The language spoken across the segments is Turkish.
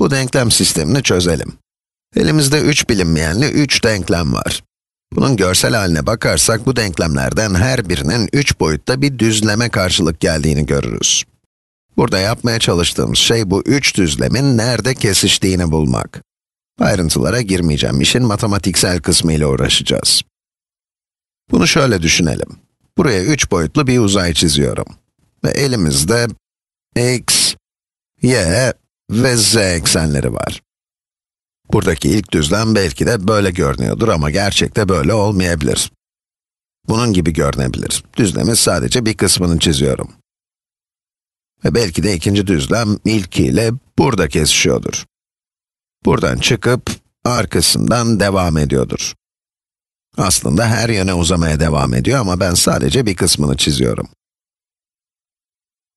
Bu denklem sistemini çözelim. Elimizde 3 bilinmeyenli 3 denklem var. Bunun görsel haline bakarsak bu denklemlerden her birinin 3 boyutta bir düzleme karşılık geldiğini görürüz. Burada yapmaya çalıştığımız şey bu 3 düzlemin nerede kesiştiğini bulmak. Ayrıntılara girmeyeceğim, işin matematiksel kısmı ile uğraşacağız. Bunu şöyle düşünelim. Buraya 3 boyutlu bir uzay çiziyorum. Ve elimizde x, y ve z eksenleri var. Buradaki ilk düzlem belki de böyle görünüyordur ama gerçekte böyle olmayabilir. Bunun gibi görünebilir. Düzlemin sadece bir kısmını çiziyorum. Ve belki de ikinci düzlem ilkiyle burada kesişiyordur. Buradan çıkıp arkasından devam ediyordur. Aslında her yöne uzamaya devam ediyor ama ben sadece bir kısmını çiziyorum.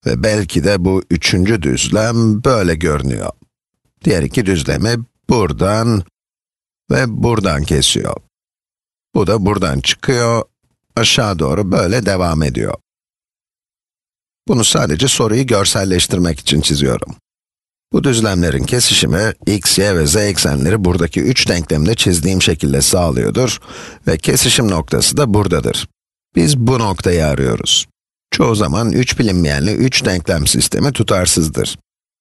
Ve belki de bu üçüncü düzlem böyle görünüyor. Diğer iki düzlemi buradan ve buradan kesiyor. Bu da buradan çıkıyor, aşağı doğru böyle devam ediyor. Bunu sadece soruyu görselleştirmek için çiziyorum. Bu düzlemlerin kesişimi, x, y ve z eksenleri buradaki üç denklemde çizdiğim şekilde sağlıyordur ve kesişim noktası da buradadır. Biz bu noktayı arıyoruz. Çoğu zaman üç bilinmeyenli üç denklem sistemi tutarsızdır.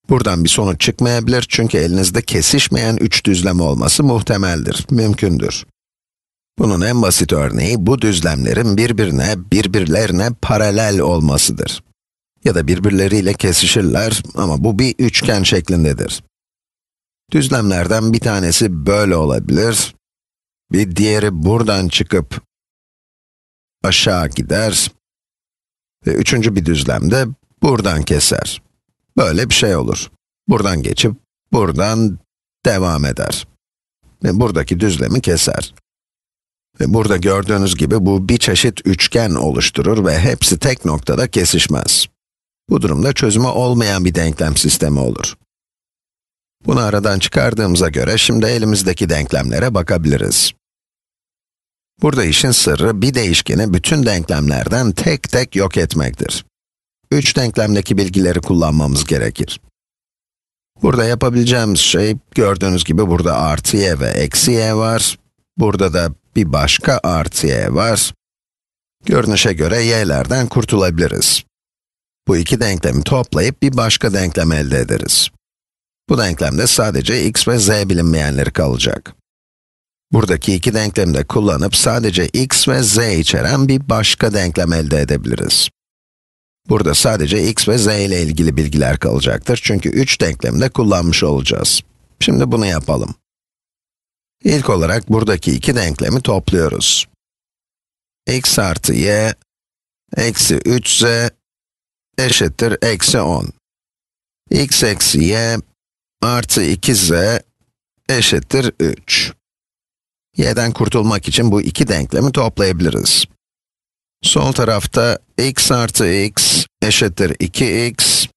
Buradan bir sonuç çıkmayabilir çünkü elinizde kesişmeyen üç düzlem olması muhtemeldir, mümkündür. Bunun en basit örneği bu düzlemlerin birbirine, birbirlerine paralel olmasıdır. Ya da birbirleriyle kesişirler ama bu bir üçgen şeklindedir. Düzlemlerden bir tanesi böyle olabilir, bir diğeri buradan çıkıp aşağı gider, ve üçüncü bir düzlem de buradan keser. Böyle bir şey olur. Buradan geçip, buradan devam eder. Ve buradaki düzlemi keser. Ve burada gördüğünüz gibi bu bir çeşit üçgen oluşturur ve hepsi tek noktada kesişmez. Bu durumda çözümü olmayan bir denklem sistemi olur. Bunu aradan çıkardığımıza göre şimdi elimizdeki denklemlere bakabiliriz. Burada işin sırrı bir değişkeni bütün denklemlerden tek tek yok etmektir. Üç denklemdeki bilgileri kullanmamız gerekir. Burada yapabileceğimiz şey, gördüğünüz gibi burada artı y ve eksi y var. Burada da bir başka artı y var. Görünüşe göre y'lerden kurtulabiliriz. Bu iki denklemi toplayıp bir başka denklem elde ederiz. Bu denklemde sadece x ve z bilinmeyenleri kalacak. Buradaki iki denklemi de kullanıp sadece x ve z içeren bir başka denklem elde edebiliriz. Burada sadece x ve z ile ilgili bilgiler kalacaktır çünkü 3 denklemi de kullanmış olacağız. Şimdi bunu yapalım. İlk olarak buradaki iki denklemi topluyoruz. x artı y, eksi 3z eşittir eksi 10. x eksi y artı 2z eşittir 3 y'den kurtulmak için bu iki denklemi toplayabiliriz. Sol tarafta x artı x eşittir 2x,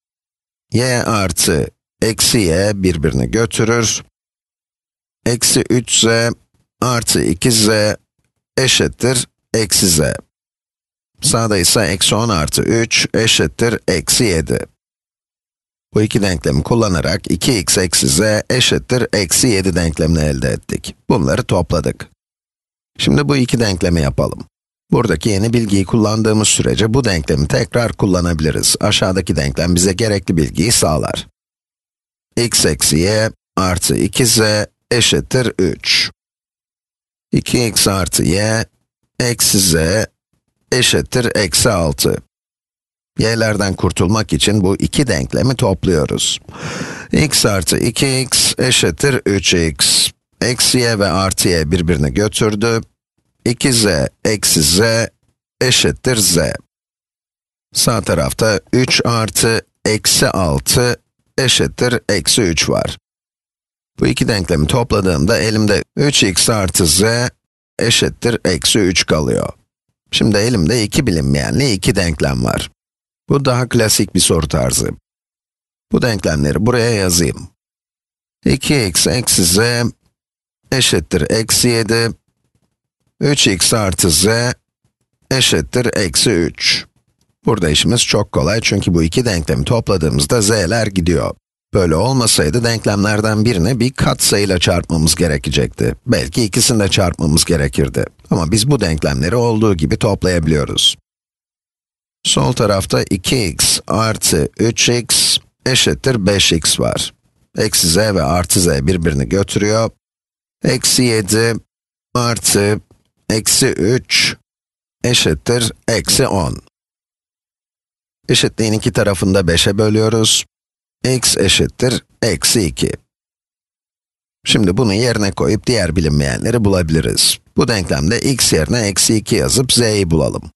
y artı eksi y birbirini götürür. Eksi 3z artı 2z eşittir eksi z. Sağda ise eksi 10 artı 3 eşittir eksi 7. Bu iki denklemi kullanarak 2x eksi z eşittir eksi 7 denklemini elde ettik. Bunları topladık. Şimdi bu iki denklemi yapalım. Buradaki yeni bilgiyi kullandığımız sürece bu denklemi tekrar kullanabiliriz. Aşağıdaki denklem bize gerekli bilgiyi sağlar. x eksi y artı 2z eşittir 3. 2x artı y eksi z eşittir eksi 6 y'lerden kurtulmak için bu iki denklemi topluyoruz. x artı 2x eşittir 3x. Eksi y ve artı y birbirini götürdü. 2z eksi z eşittir z. Sağ tarafta 3 artı eksi 6 eşittir eksi 3 var. Bu iki denklemi topladığımda elimde 3x artı z eşittir eksi 3 kalıyor. Şimdi elimde iki bilinmeyenli iki denklem var. Bu daha klasik bir soru tarzı. Bu denklemleri buraya yazayım. 2x eksi z eşittir eksi 7, 3x artı z eşittir eksi 3. Burada işimiz çok kolay çünkü bu iki denklemi topladığımızda z'ler gidiyor. Böyle olmasaydı denklemlerden birine bir katsayıyla çarpmamız gerekecekti. Belki ikisini de çarpmamız gerekirdi. Ama biz bu denklemleri olduğu gibi toplayabiliyoruz. Sol tarafta 2x artı 3x eşittir 5x var. Eksi z ve artı z birbirini götürüyor. Eksi 7 artı eksi 3 eşittir eksi 10. Eşitliğin iki tarafında 5'e bölüyoruz. x eşittir eksi 2. Şimdi bunu yerine koyup diğer bilinmeyenleri bulabiliriz. Bu denklemde x yerine eksi 2 yazıp z'yi bulalım.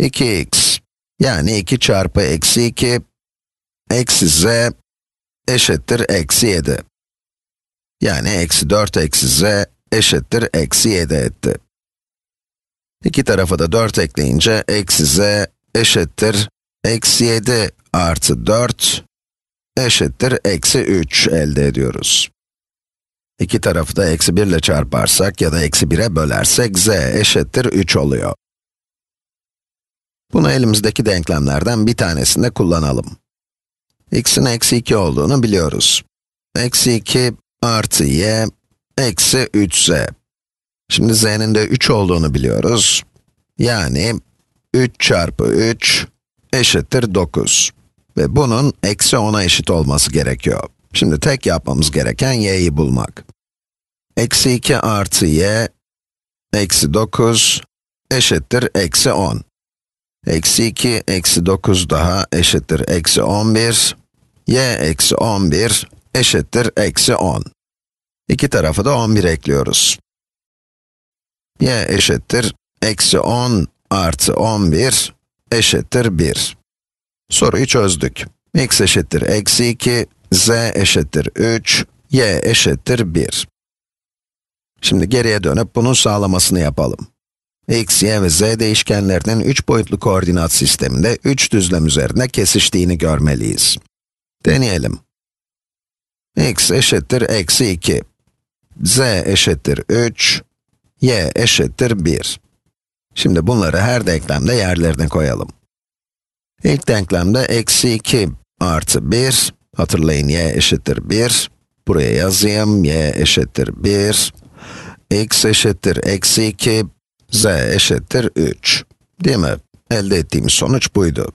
2x. Yani 2 çarpı eksi 2, eksi z eşittir eksi 7. Yani eksi 4 eksi z eşittir eksi 7 etti. İki tarafa da 4 ekleyince eksi z eşittir eksi 7 artı 4 eşittir eksi 3 elde ediyoruz. İki tarafı da eksi 1 ile çarparsak ya da eksi 1'e bölersek z eşittir 3 oluyor. Bunu elimizdeki denklemlerden bir tanesinde kullanalım. x'in eksi 2 olduğunu biliyoruz. Eksi 2 artı y eksi 3z. Şimdi z'nin de 3 olduğunu biliyoruz. Yani 3 çarpı 3 eşittir 9. Ve bunun eksi 10'a eşit olması gerekiyor. Şimdi tek yapmamız gereken y'yi bulmak. Eksi 2 artı y eksi 9 eşittir eksi 10. Eksi 2 eksi 9 daha eşittir eksi 11. y eksi 11 eşittir eksi 10. İki tarafı da 11 ekliyoruz. y eşittir eksi 10 artı 11 eşittir 1. Soruyu çözdük. x eşittir eksi 2, z eşittir 3, y eşittir 1. Şimdi geriye dönüp bunun sağlamasını yapalım x, y ve z değişkenlerinin 3 boyutlu koordinat sisteminde 3 düzlem üzerinde kesiştiğini görmeliyiz. Deneyelim. x eşittir eksi 2, z eşittir 3, y eşittir 1. Şimdi bunları her denklemde yerlerine koyalım. İlk denklemde eksi 2 artı 1, hatırlayın y eşittir 1, buraya yazayım, y eşittir 1, x eşittir eksi 2, z eşittir 3. Değil mi? Elde ettiğimiz sonuç buydu.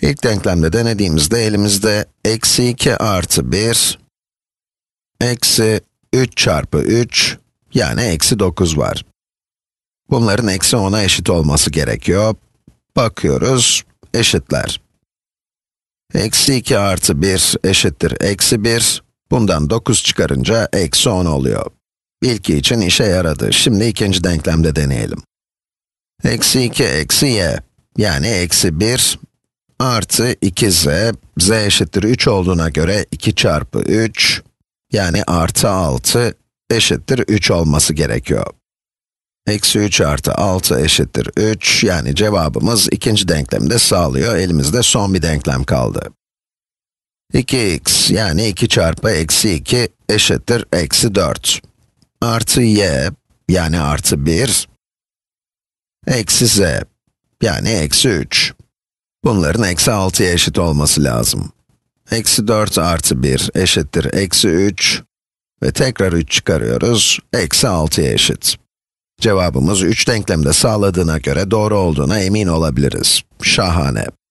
İlk denklemde denediğimizde elimizde eksi 2 artı 1, eksi 3 çarpı 3, yani eksi 9 var. Bunların eksi 10'a eşit olması gerekiyor. Bakıyoruz, eşitler. Eksi 2 artı 1 eşittir eksi 1. Bundan 9 çıkarınca eksi 10 oluyor. İlki için işe yaradı. Şimdi ikinci denklemde deneyelim. Eksi 2 eksi y. Yani eksi 1 artı 2z. z eşittir 3 olduğuna göre 2 çarpı 3 yani artı 6 eşittir 3 olması gerekiyor. Eksi 3 artı 6 eşittir 3, yani cevabımız ikinci denklemi de sağlıyor. Elimizde son bir denklem kaldı. 2x, yani 2 çarpı eksi 2 eşittir eksi 4 artı y, yani artı 1, eksi z, yani eksi 3. Bunların eksi 6'ya eşit olması lazım. Eksi 4 artı 1 eşittir eksi 3 ve tekrar 3 çıkarıyoruz, eksi 6'ya eşit. Cevabımız 3 denklemde sağladığına göre doğru olduğuna emin olabiliriz. Şahane.